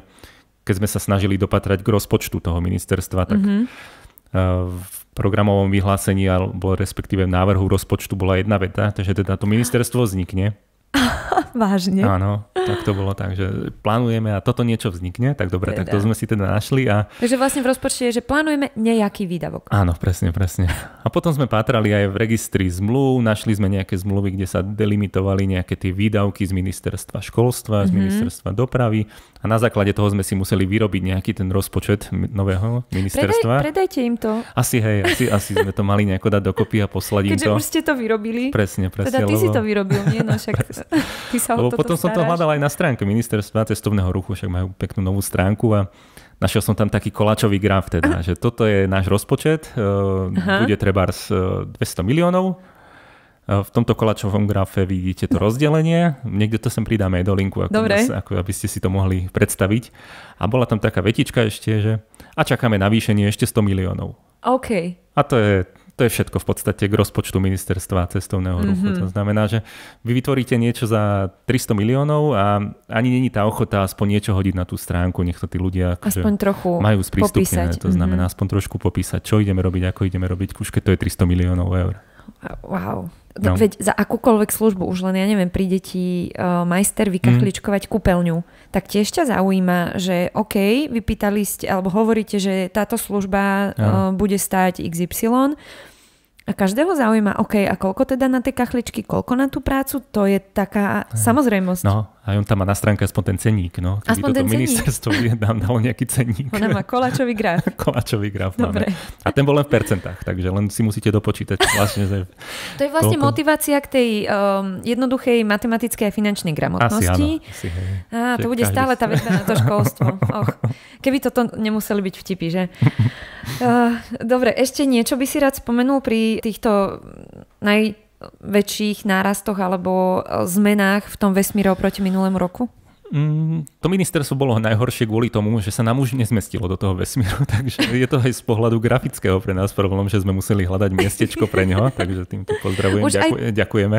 keď sme sa snažili dopatrať k rozpočtu toho ministerstva, tak mm-hmm. v programovom vyhlásení alebo respektíve v návrhu rozpočtu bola jedna veta, takže teda to ministerstvo vznikne Vážne? Áno, tak to bolo tak, že plánujeme a toto niečo vznikne, tak dobre, teda. tak to teda. sme si teda našli. A... Takže vlastne v rozpočte je, že plánujeme nejaký výdavok. Áno, presne, presne. A potom sme pátrali aj v registri zmluv, našli sme nejaké zmluvy, kde sa delimitovali nejaké tie výdavky z ministerstva školstva, mm-hmm. z mhm. ministerstva dopravy a na základe toho sme si museli vyrobiť nejaký ten rozpočet nového ministerstva. Predaj, predajte im to. Asi hej, asi, asi sme to mali nejako dať dokopy a poslať Keďže im to. Keďže už ste to vyrobili. Presne, presne. Teda ty lebo... si to vyrobil, nie? No však Ty sa Lebo potom staráš? som to hľadal aj na stránke ministerstva cestovného ruchu, však majú peknú novú stránku a našiel som tam taký koláčový graf teda, že toto je náš rozpočet, e, Aha. bude treba 200 e, miliónov, e, v tomto kolačovom grafe vidíte to rozdelenie. Niekde to sem pridáme aj do linku, ako, Dobre. Nás, ako aby ste si to mohli predstaviť. A bola tam taká vetička ešte, že a čakáme na výšenie ešte 100 miliónov. OK. A to je to je všetko v podstate k rozpočtu ministerstva cestovného ruchu. Mm-hmm. To znamená, že vy vytvoríte niečo za 300 miliónov a ani není tá ochota aspoň niečo hodiť na tú stránku, nech to tí ľudia akože aspoň trochu majú sprístupnené. Popísať. To znamená mhm. aspoň trošku popísať, čo ideme robiť, ako ideme robiť, už keď to je 300 miliónov eur. Wow. No. no. Veď za akúkoľvek službu, už len ja neviem, príde ti uh, majster vykachličkovať mm. kúpeľňu, tak tiež ťa zaujíma, že OK, vypýtali ste, alebo hovoríte, že táto služba ja. E, uh, bude stáť XY, a každého zaujíma, OK, a koľko teda na tie kachličky, koľko na tú prácu, to je taká samozrejmosť. No, a on tam má na stránke aspoň ten ceník, no. Keby aspoň toto ministerstvo ceník. nám dalo nejaký ceník. Ona má koláčový graf. koláčový graf Dobre. Máme. A ten bol len v percentách, takže len si musíte dopočítať. Vlastne, že... to je vlastne toľko... motivácia k tej um, jednoduchej matematickej a finančnej gramotnosti. Asi, áno. Asi, hej. Á, to bude stále tá väzba na to školstvo. Och. Keby toto nemuseli byť vtipy, že? Uh, dobre, ešte niečo by si rád spomenul pri týchto naj väčších nárastoch alebo e, zmenách v tom vesmíre oproti minulému roku? Mm, to ministerstvo bolo najhoršie kvôli tomu, že sa nám už nezmestilo do toho vesmíru, takže je to aj z pohľadu grafického pre nás problém, že sme museli hľadať miestečko pre neho, takže týmto pozdravujem, už ďaku, aj... ďakujeme.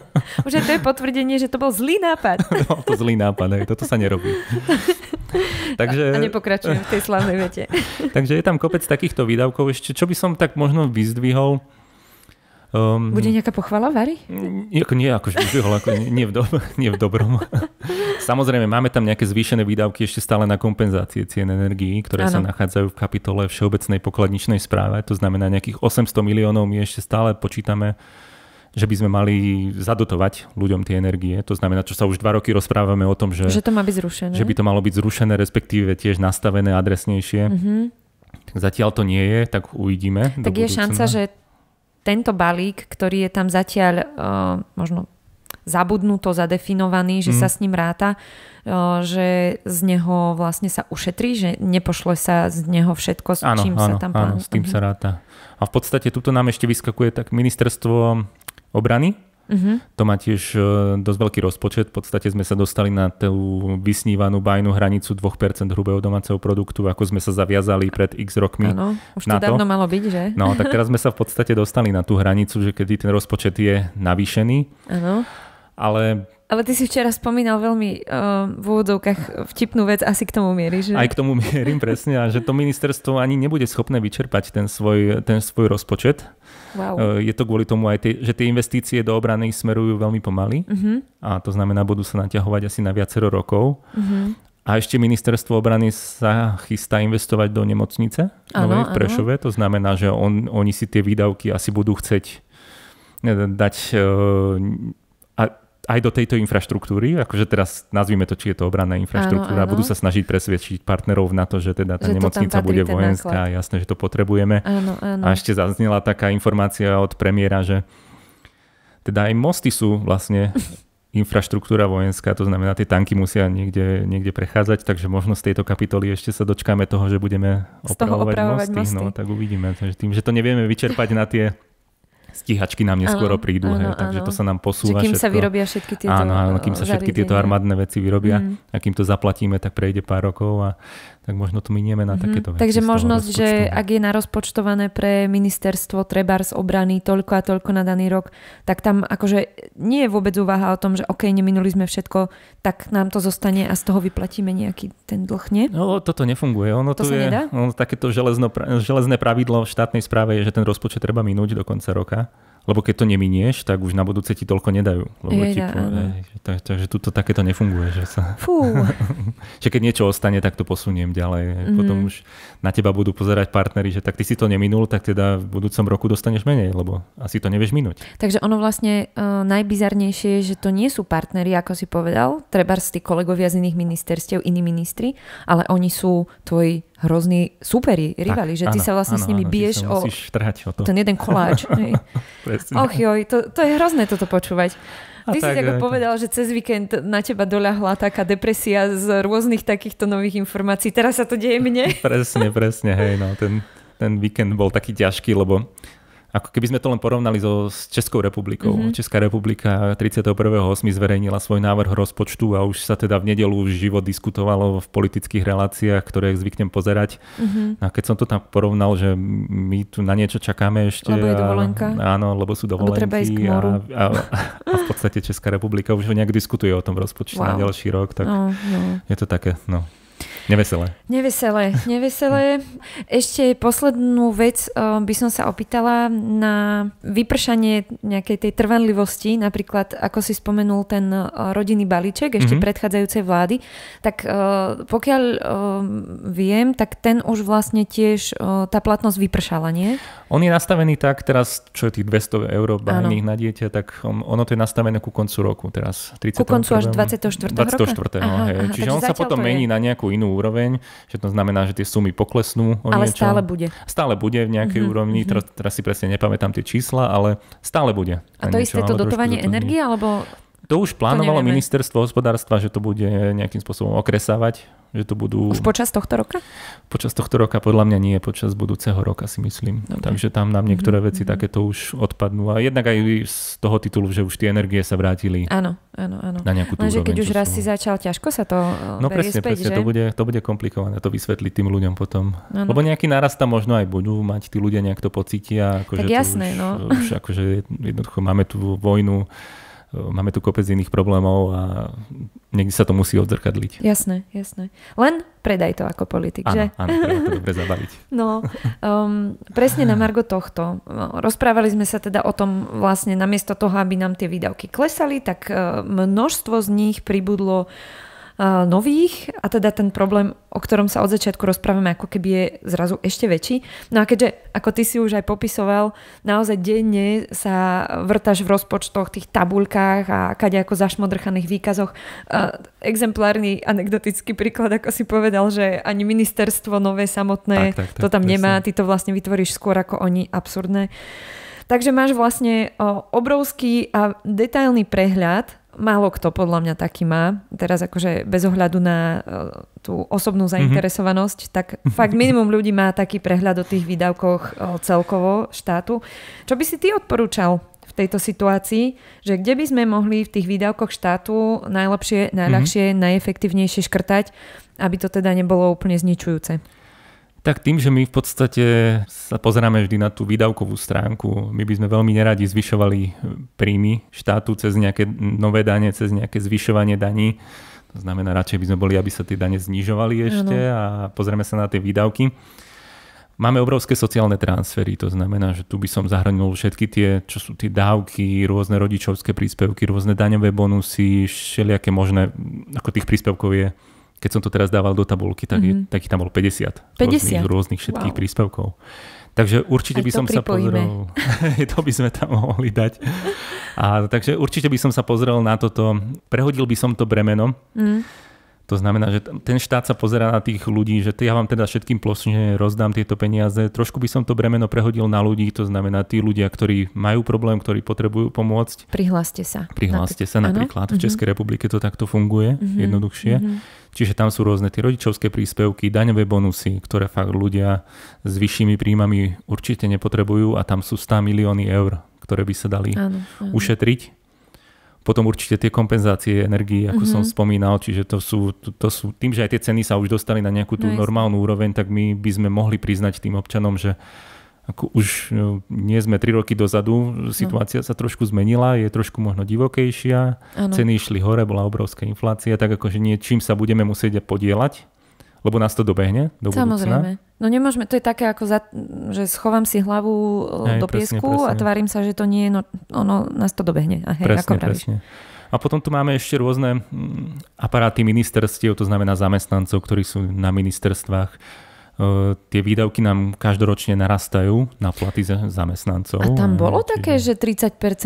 Už aj to je potvrdenie, že to bol zlý nápad. no, to zlý nápad, aj toto sa nerobí. takže, a nepokračujem v tej slavnej vete. takže je tam kopec takýchto výdavkov. Ešte čo by som tak možno vyzdvihol, Um, Bude nejaká pochvala, Vary? Ako nie, akože vyhol, ako nie, v dob- nie v dobrom. Samozrejme, máme tam nejaké zvýšené výdavky ešte stále na kompenzácie cien energií, ktoré ano. sa nachádzajú v kapitole Všeobecnej pokladničnej správe. To znamená, nejakých 800 miliónov my ešte stále počítame že by sme mali zadotovať ľuďom tie energie. To znamená, čo sa už dva roky rozprávame o tom, že, že to má byť zrušené. Že by to malo byť zrušené, respektíve tiež nastavené adresnejšie. Mm-hmm. Zatiaľ to nie je, tak uvidíme. Tak je budúcna. šanca, že tento balík, ktorý je tam zatiaľ uh, možno zabudnuto zadefinovaný, že mm. sa mhm. s ním ráta, e, že z neho vlastne sa ušetrí, že nepošle sa z neho všetko, s áno, čím áno, sa tam áno, s tým sa mhm. ráta. A v podstate tuto nám ešte vyskakuje tak ministerstvo obrany, Uh-huh. To má tiež e, dosť veľký rozpočet. V podstate sme sa dostali na tú vysnívanú bajnú hranicu 2% hrubého domáceho produktu, ako sme sa zaviazali pred x rokmi. Áno, už to na dávno to. malo byť, že? No, tak teraz sme sa v podstate dostali na tú hranicu, že kedy ten rozpočet je navýšený. Áno. Ale ale ty si včera spomínal veľmi uh, v úvodovkách vtipnú vec, asi k tomu mieríš. Že? Aj k tomu mierim, presne. A že to ministerstvo ani nebude schopné vyčerpať ten svoj, ten svoj rozpočet. Wow. Eh, je to kvôli tomu aj, tie, že tie investície do obrany smerujú veľmi pomaly. Uh-huh. A to znamená, budú sa naťahovať asi na viacero rokov. Uh-huh. A ešte ministerstvo obrany sa chystá investovať do nemocnice ano, novej v Prešove. Ano. To znamená, že on, oni si tie výdavky asi budú chceť eh, dať aj do tejto infraštruktúry, akože teraz nazvime to, či je to obranná infraštruktúra, áno, áno. budú sa snažiť presvedčiť partnerov na to, že teda tá že nemocnica bude vojenská, náklad. jasné, že to potrebujeme. Áno, áno. A ešte zaznela taká informácia od premiéra, že teda aj mosty sú vlastne infraštruktúra vojenská, to znamená, tie tanky musia niekde, niekde prechádzať, takže možno z tejto kapitoly ešte sa dočkáme toho, že budeme opravovať, z toho opravovať mosty, mosty. No, tak uvidíme. Takže tým, že to nevieme vyčerpať na tie stíhačky nám neskôr prídu, áno, hej, áno. takže to sa nám posúva. Čiže kým všetko. sa vyrobia všetky tieto Áno, áno kým sa všetky tieto armádne veci vyrobia mm. a kým to zaplatíme, tak prejde pár rokov a tak možno to minieme na mm-hmm. takéto veci. Takže možnosť, že ak je narozpočtované pre ministerstvo treba z obrany toľko a toľko na daný rok, tak tam akože nie je vôbec úvaha o tom, že OK, neminuli sme všetko, tak nám to zostane a z toho vyplatíme nejaký ten dlh, nie? No toto nefunguje. Ono to tu je, nedá? Ono, takéto železno, železné pravidlo v štátnej správe je, že ten rozpočet treba minúť do konca roka lebo keď to neminieš, tak už na budúce ti toľko nedajú. Lebo Jeda, ti povie, tak, takže tuto takéto nefunguje. Že, sa... Fú. že keď niečo ostane, tak to posuniem ďalej. Mm-hmm. Potom už na teba budú pozerať partneri, že tak ty si to neminul, tak teda v budúcom roku dostaneš menej, lebo asi to nevieš minúť. Takže ono vlastne uh, najbizarnejšie je, že to nie sú partnery, ako si povedal, treba tých kolegovia z iných ministerstiev, iní ministri, ale oni sú tvoji hrozní superi, rivali, že ty áno, sa vlastne áno, s nimi áno, biješ o, o to. ten jeden koláč. Och joj, to, to je hrozné toto počúvať. Ty tak, si tak, tak povedal, že cez víkend na teba doľahla taká depresia z rôznych takýchto nových informácií. Teraz sa to deje mne. presne, presne, hej, no, ten, ten víkend bol taký ťažký, lebo ako keby sme to len porovnali so, s Českou republikou. Mm-hmm. Česká republika 31.8. zverejnila svoj návrh rozpočtu a už sa teda v nedelu živo diskutovalo v politických reláciách, ktoré zvyknem pozerať. Mm-hmm. A keď som to tam porovnal, že my tu na niečo čakáme ešte. Lebo je dovolenka. A, áno, lebo sú dovolenky. Lebo treba ísť k moru. A, a, a v podstate Česká republika už nejak diskutuje o tom rozpočte wow. na ďalší rok, tak no, no. je to také, no. Neveselé. Neveselé, neveselé. Ešte poslednú vec eh, by som sa opýtala na vypršanie nejakej tej trvanlivosti, napríklad ako si spomenul ten eh, rodinný balíček ešte mm-hmm. predchádzajúcej vlády, tak eh, pokiaľ viem, tak ten už vlastne tiež tá platnosť vypršala, nie? On je nastavený tak teraz, čo je tých 200 eur bájnych na dieťa, tak on, ono to je nastavené ku koncu roku teraz. 30. Ku koncu až 24. 24. Roka? 24. Aha, hej. aha, Čiže on sa potom mení je... na nejakú inú úroveň, že to znamená, že tie sumy poklesnú. O ale niečo. stále bude. Stále bude v nejakej mm-hmm. úrovni, mhm. teraz, teraz si presne nepamätám tie čísla, ale stále bude. A to isté to dotovanie energie, alebo... To už plánovalo to ministerstvo hospodárstva, že to bude nejakým spôsobom okresávať že to budú... Už počas tohto roka? Počas tohto roka podľa mňa nie, počas budúceho roka si myslím. Dobre. Takže tam nám niektoré mm-hmm. veci mhm. takéto už odpadnú. A jednak aj z toho titulu, že už tie energie sa vrátili. Áno, áno, áno. Na nejakú Lenže keď už raz si začal, ťažko sa to eh, No presne, späť, presne, že? to bude, to bude komplikované to vysvetliť tým ľuďom potom. Ano. Lebo nejaký nárast tam možno aj budú mať, tí ľudia nejak to pocítia. Ako, tak jasné, už, no. Eh, už akože jednoducho máme tu vojnu eh, máme tu kopec iných problémov a niekde sa to musí odzrkadliť. Jasné, jasné. Len predaj to ako politik, áno, že? Áno, treba to dobre zabaviť. No, um, presne na Margo tohto. No, rozprávali sme sa teda o tom vlastne namiesto toho, aby nám tie výdavky klesali, tak eh, množstvo z nich pribudlo uh, nových a teda ten problém, o ktorom sa od začiatku rozprávame, ako keby je zrazu ešte väčší. No a keďže, ako ty si už aj popisoval, naozaj denne sa vrtaš v rozpočtoch, tých tabulkách a kade ako zašmodrchaných výkazoch. Exemplárny anekdotický príklad, ako si povedal, že ani ministerstvo nové samotné tak, tak, tak, to tam presne. nemá, ty to vlastne vytvoríš skôr ako oni, absurdné. Takže máš vlastne obrovský a detailný prehľad málo kto podľa mňa taký má, teraz akože bez ohľadu na e, tú osobnú mhm. zainteresovanosť, mm-hmm. tak fakt minimum ľudí má taký prehľad o tých výdavkoch e, celkovo štátu. Čo by si ty odporúčal v tejto situácii, že kde by sme mohli v tých výdavkoch štátu najlepšie, najľahšie, mm-hmm. najefektívnejšie škrtať, aby to teda nebolo úplne zničujúce? Tak tým, že my v podstate sa pozeráme vždy na tú výdavkovú stránku, my by sme veľmi neradi zvyšovali príjmy štátu cez nejaké nové dane, cez nejaké zvyšovanie daní. To znamená, radšej by sme boli, aby sa tie dane znižovali ešte a pozrieme sa na tie výdavky. Máme obrovské sociálne transfery, to znamená, že tu by som zahrnul všetky tie, čo sú tie dávky, rôzne rodičovské príspevky, rôzne daňové bonusy, všelijaké možné, ako tých príspevkov je keď som to teraz dával do tabulky, tak mm-hmm. je, mhm. takých tam bolo 50, 50? Rôznych, rôznych všetkých wow. príspevkov. Takže určite Aj by som sa pozrel, to by sme tam mohli dať. A, takže určite by som sa pozrel na toto, prehodil by som to bremeno. Mm to znamená, že ten štát sa pozerá na tých ľudí, že ja vám teda všetkým plošne rozdám tieto peniaze. Trošku by som to bremeno prehodil na ľudí, to znamená tí ľudia, ktorí majú problém, ktorí potrebujú pomôcť. Prihláste sa. Prihláste sa ano? napríklad. V mhm. Českej republike to takto funguje mm-hmm. jednoduchšie. Mm-hmm. Čiže tam sú rôzne tie rodičovské príspevky, daňové bonusy, ktoré fakt ľudia s vyššími príjmami určite nepotrebujú a tam sú 100 milióny eur, ktoré by sa dali ano, ano. ušetriť potom určite tie kompenzácie energii, ako mm-hmm. som mhm. spomínal, čiže to sú, to, to sú, tým, že aj tie ceny sa už dostali na nejakú tú no, normálnu úroveň, tak my by sme mohli priznať tým občanom, že ako už no, nie sme tri roky dozadu, situácia no. sa trošku zmenila, je trošku možno divokejšia, ano. ceny išli hore, bola obrovská inflácia, tak akože niečím sa budeme musieť podielať, lebo nás to dobehne do Samozrejme. budúcna. No nemôžeme, to je také ako, za, že schovám si hlavu Aj, e, do presne, piesku presne. a tvárim sa, že to nie je, no ono nás to dobehne. A hej, presne, ako presne. A potom tu máme ešte rôzne mm, aparáty ministerstiev, to znamená zamestnancov, ktorí sú na ministerstvách. Uh, tie výdavky nám každoročne narastajú na platy zamestnancov. A tam bolo čiže... také, že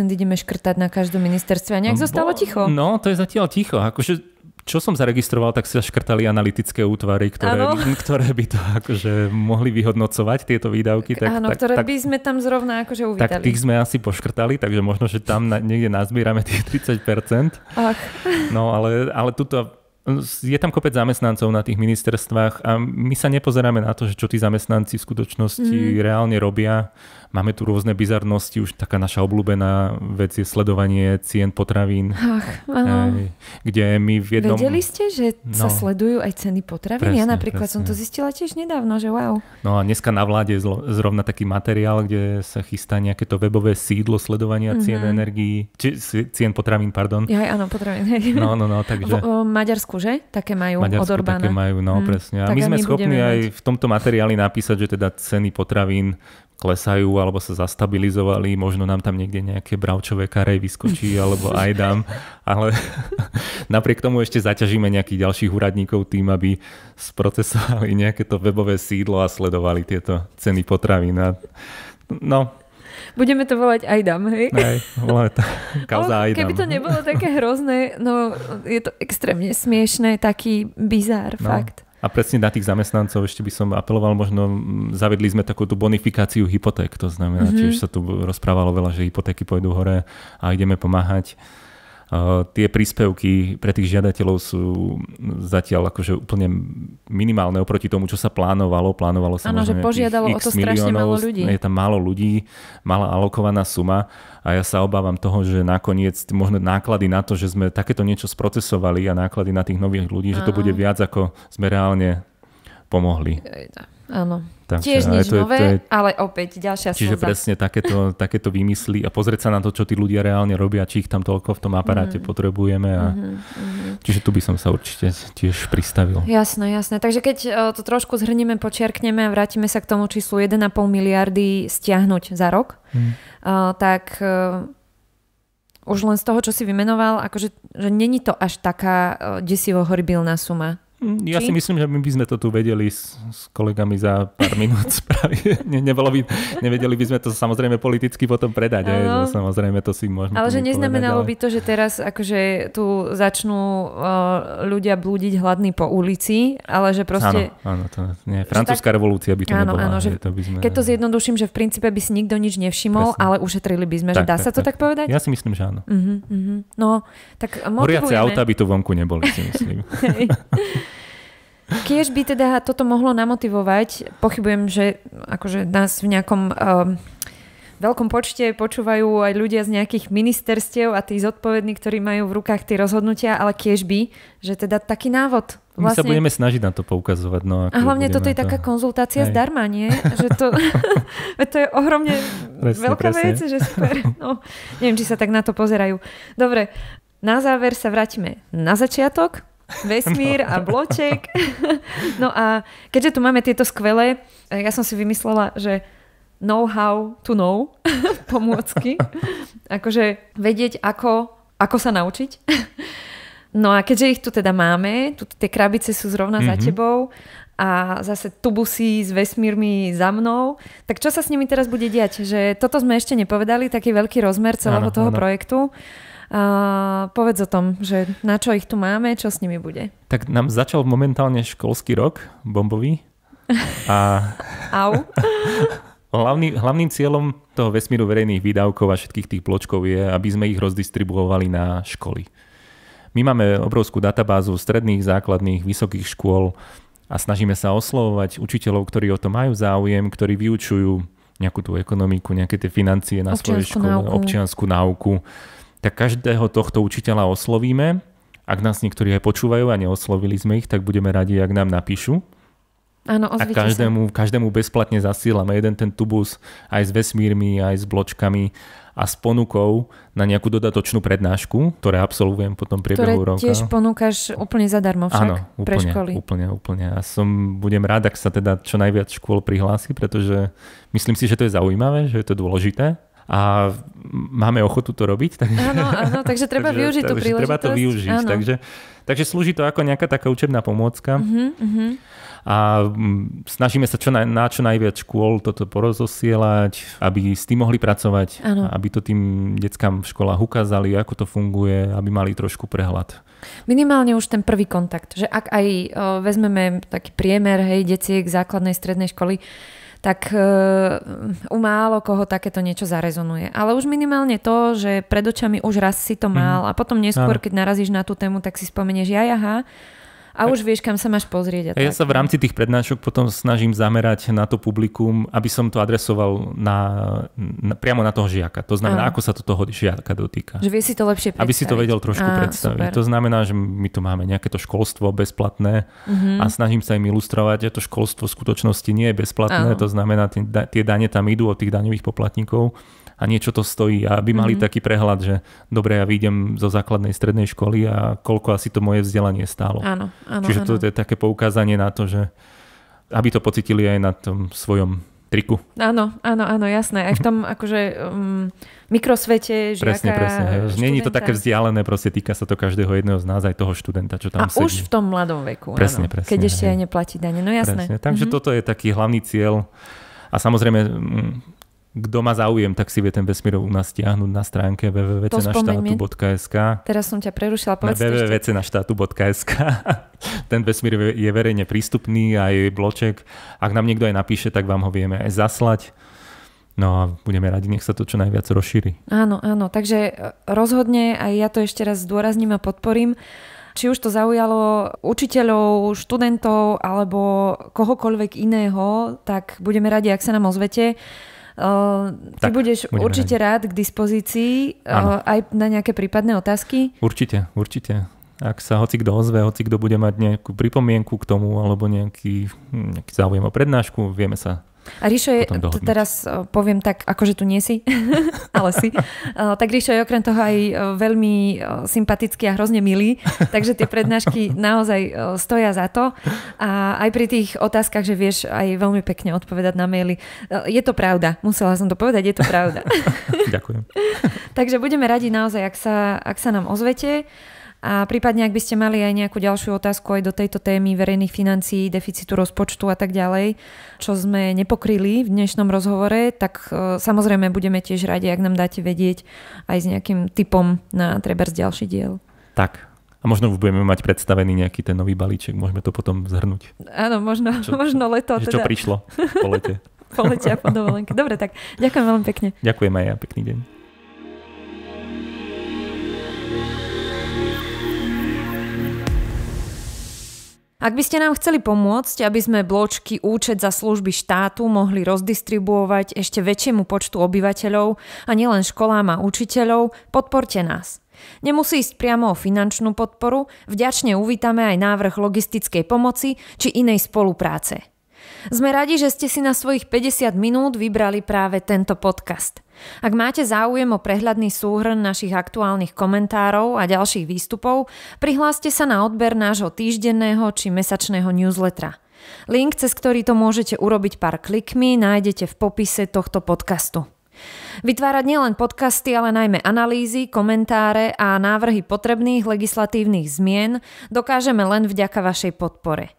30% ideme škrtať na každom ministerstve a nejak zostalo ticho? No, to je zatiaľ ticho. Akože čo som zaregistroval, tak sa škrtali analytické útvary, ktoré, ktoré by to akože mohli vyhodnocovať, tieto výdavky. Tak, áno, tak, ktoré tak, by sme tam zrovna akože uvítali. Tak tých sme asi poškrtali, takže možno, že tam na, niekde nazbírame tých 30%. Ach. No ale, ale tuto je tam kopec zamestnancov na tých ministerstvách a my sa nepozeráme na to, že čo tí zamestnanci v skutočnosti mm. reálne robia. Máme tu rôzne bizarnosti, už taká naša obľúbená vec je sledovanie cien potravín. Ach, áno. Kde my v jednom... Vedeli ste, že no. sa sledujú aj ceny potravín? Presne, ja napríklad presne. som to zistila tiež nedávno, že wow. No a dneska na vláde je zrovna taký materiál, kde sa chystá nejaké to webové sídlo sledovania mm-hmm. cien mhm. energií, či, cien potravín, pardon. Ja, áno, potravín. No, no, no, takže... V, o, Maďarsku Maďarsku, že? Také majú Maďarsku od Orbána. také majú, no hmm. presne. A tak my sme schopní aj mať. v tomto materiáli napísať, že teda ceny potravín klesajú alebo sa zastabilizovali, možno nám tam niekde nejaké bravčové karej vyskočí alebo aj dám, ale napriek tomu ešte zaťažíme nejakých ďalších úradníkov tým, aby sprocesovali nejaké to webové sídlo a sledovali tieto ceny potravín. No, Budeme to volať Ajdam, hej? Hej, voláme to kauza Aj, Keby to nebolo také hrozné, no je to extrémne smiešné, taký bizár, no. fakt. A presne na tých zamestnancov ešte by som apeloval, možno zavedli sme takú tú bonifikáciu hypoték, to znamená, mm-hmm. tiež sa tu rozprávalo veľa, že hypotéky pôjdu hore a ideme pomáhať. Eh, tie príspevky pre tých žiadateľov sú zatiaľ akože úplne minimálne oproti tomu, čo sa plánovalo. Plánovalo sa ano, že požiadalo o to strašne miliónov, málo ľudí. Je tam málo ľudí, malá alokovaná suma a ja sa obávam toho, že nakoniec možno náklady na to, že sme takéto niečo sprocesovali a náklady na tých nových ľudí, ano. že to bude viac ako sme reálne pomohli. Áno. Takže, Tiež nič to je, nové, to je, ale opäť ďalšia Čiže slza. presne takéto, takéto vymysly a pozrieť sa na to, čo tí ľudia reálne robia, či ich tam toľko v tom aparáte mm. potrebujeme. A, mm-hmm, mm-hmm. Čiže tu by som sa určite tiež pristavil. Jasné, jasné. Takže keď e, to trošku zhrnieme, počiarkneme a vrátime sa k tomu číslu 1,5 miliardy stiahnuť za rok, mm. uh, tak uh, už len z toho, čo si vymenoval, akože, že není to až taká desivo horibilná suma. Mm, ja Či? si myslím, že my by sme to tu vedeli s, s kolegami za pár minút spraviť. Ne, nebolo by, nevedeli by sme to samozrejme politicky potom predať. Aj, eh, no, samozrejme to si možno... Ale že neznamenalo ale... by to, že teraz akože tu začnú uh, ľudia blúdiť hladný po ulici, ale že proste... Áno, áno to nie. Francúzska tak... revolúcia by to áno, nebola. Áno, že, že to by sme... Keď to zjednoduším, že v princípe by si nikto nič nevšimol, Presne. ale ušetrili by sme. Tak, že dá tak, sa to tak, tak povedať? Ja si myslím, že áno. Uh-huh, uh-huh. No, tak motivujeme. Horiace auta by tu vonku neboli, si myslím. Kiež by teda toto mohlo namotivovať, pochybujem, že akože nás v nejakom um, veľkom počte počúvajú aj ľudia z nejakých ministerstiev a tí zodpovední, ktorí majú v rukách tie rozhodnutia, ale kiež by, že teda taký návod. Vlastne... My sa vlastne- budeme snažiť na to poukazovať. No, a hlavne toto je to... taká konzultácia aj. zdarma, nie? Že to, to je ohromne presne, veľká presne. vec, že super. No, neviem, či sa tak na to pozerajú. Dobre, na záver sa vrátime na začiatok vesmír no. a bloček. No a keďže tu máme tieto skvelé, eh, ja som si vymyslela, že know-how to know pomôcky. Akože vedieť, ako, ako sa naučiť. No a keďže ich tu teda máme, tu tie krabice sú zrovna mm-hmm. za mhm. tebou a zase tubusy s vesmírmi za mnou, tak čo sa s nimi teraz bude diať? Že toto sme ešte nepovedali, taký veľký rozmer celého ano, toho ano. projektu. A povedz o tom, že na čo ich tu máme, čo s nimi bude. Tak nám začal momentálne školský rok, bombový. A... Au. Hlavný, hlavným cieľom toho vesmíru verejných výdavkov a všetkých tých pločkov je, aby sme ich rozdistribuovali na školy. My máme obrovskú databázu stredných, základných, vysokých škôl a snažíme sa oslovovať učiteľov, ktorí o to majú záujem, ktorí vyučujú nejakú tú ekonomiku, nejaké tie financie na svoje svojej škole, náuku. občianskú náuku tak každého tohto učiteľa oslovíme. Ak nás niektorí aj počúvajú a neoslovili sme ich, tak budeme radi, ak nám napíšu. Áno, a každému, sa. každému bezplatne zasílame jeden ten tubus aj s vesmírmi, aj s bločkami a s ponukou na nejakú dodatočnú prednášku, ktoré absolvujem potom priebehu ktoré roka. tiež ponúkaš úplne zadarmo však Áno, úplne, pre školy. úplne, úplne. A som, budem rád, ak sa teda čo najviac škôl prihlási, pretože myslím si, že to je zaujímavé, že je to dôležité a máme ochotu to robiť. Tak... Áno, áno, takže treba takže, využiť takže tú príležitosť. Treba to využiť, áno. takže, takže slúži to ako nejaká taká učebná pomôcka. Uh-huh, uh-huh. A mm, snažíme sa čo na, na čo najviac škôl toto porozosielať, aby s tým mohli pracovať, ano. aby to tým deckám v školách ukázali, ako to funguje, aby mali trošku prehľad. Minimálne už ten prvý kontakt, že ak aj o, vezmeme taký priemer, hej, deciek základnej, strednej školy, tak e, u málo koho takéto niečo zarezonuje. Ale už minimálne to, že pred očami už raz si to mhm. mal mm. a potom neskôr, keď narazíš na tú tému, tak si spomenieš, ja, aha, a už vieš, kam sa máš pozrieť. A ja tak. sa v no. rámci tých prednášok potom snažím zamerať na to publikum, aby som to adresoval na, na, priamo na toho žiaka. To znamená, Aha. ako sa to toho žiaka dotýka. Že vie si to lepšie predstaviť. Aby si to vedel trošku Aha, predstaviť. Super. To znamená, že my tu máme nejaké to školstvo bezplatné uh-huh. a snažím sa im ilustrovať, že to školstvo v skutočnosti nie je bezplatné. Aha. To znamená, tie, tie dane tam idú od tých daňových poplatníkov a niečo to stojí a aby mali mm-hmm. taký prehľad, že dobre, ja vyjdem zo základnej strednej školy a koľko asi to moje vzdelanie stálo. Áno, áno, Čiže áno. to je také poukázanie na to, že aby to pocitili aj na tom svojom triku. Áno, áno, áno, jasné. Aj v tom akože um, mikrosvete žiaka, Presne, presne. Není to také vzdialené, proste týka sa to každého jedného z nás, aj toho študenta, čo tam A sedí. už v tom mladom veku, presne, áno. Presne, Keď ešte aj neplatí dane, no jasné. Presne. Takže mm-hmm. toto je taký hlavný cieľ. A samozrejme, mm, kto má záujem, tak si vie ten vesmír u nás stiahnuť na stránke www.cenaštátu.sk. Teraz som ťa prerušila. Na www.cenaštátu.sk. ten vesmír je verejne prístupný a je bloček. Ak nám niekto aj napíše, tak vám ho vieme aj zaslať. No a budeme radi, nech sa to čo najviac rozšíri. Áno, áno, takže e, rozhodne aj ja to ešte raz zdôrazním a podporím. Či už to zaujalo učiteľov, študentov alebo kohokoľvek iného, tak budeme radi, ak sa nám ozvete. Uh, ty tak, budeš určite rád k dispozícii uh, aj na nejaké prípadné otázky? Určite, určite. Ak sa hoci kto ozve, hoci kto bude mať nejakú pripomienku k tomu alebo nejaký, hm, nejaký záujem o prednášku, vieme sa a Ríšo je, teraz e, poviem tak, akože tu nie si, ale si, e, tak Ríšo je okrem toho aj e, veľmi sympatický a hrozne milý, takže tie prednášky naozaj stoja za to. A aj pri tých otázkach, že vieš aj veľmi pekne odpovedať na maily. Je to pravda, musela som to povedať, je to pravda. Ďakujem. takže budeme radi naozaj, ak sa, ak sa nám ozvete. A prípadne, ak by ste mali aj nejakú ďalšiu otázku aj do tejto témy verejných financií, deficitu rozpočtu a tak ďalej, čo sme nepokryli v dnešnom rozhovore, tak e, samozrejme budeme tiež radi, ak nám dáte vedieť aj s nejakým typom na z ďalší diel. Tak, a možno už budeme mať predstavený nejaký ten nový balíček, môžeme to potom zhrnúť. Áno, možno, čo, možno leto. Že teda. Čo prišlo po lete. po lete a po dovolenke. Dobre, tak ďakujem veľmi pekne. Ďakujem aj ja, pekný deň. Ak by ste nám chceli pomôcť, aby sme bločky účet za služby štátu mohli rozdistribuovať ešte väčšiemu počtu obyvateľov a nielen školám a učiteľov, podporte nás. Nemusí ísť priamo o finančnú podporu, vďačne uvítame aj návrh logistickej pomoci či inej spolupráce. Sme radi, že ste si na svojich 50 minút vybrali práve tento podcast. Ak máte záujem o prehľadný súhrn našich aktuálnych komentárov a ďalších výstupov, prihláste sa na odber nášho týždenného či mesačného newslettera. Link, cez ktorý to môžete urobiť pár klikmi, nájdete v popise tohto podcastu. Vytvárať nielen podcasty, ale najmä analýzy, komentáre a návrhy potrebných legislatívnych zmien dokážeme len vďaka vašej podpore.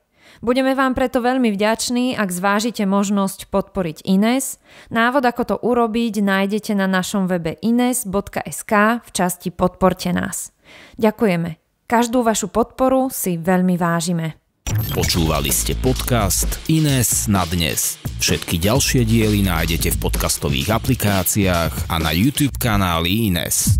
Budeme vám preto veľmi vďační, ak zvážite možnosť podporiť Ines. Návod, ako to urobiť, nájdete na našom webe ines.sk v časti Podporte nás. Ďakujeme. Každú vašu podporu si veľmi vážime. Počúvali ste podcast Ines na dnes. Všetky ďalšie diely nájdete v podcastových aplikáciách a na YouTube kanáli Ines.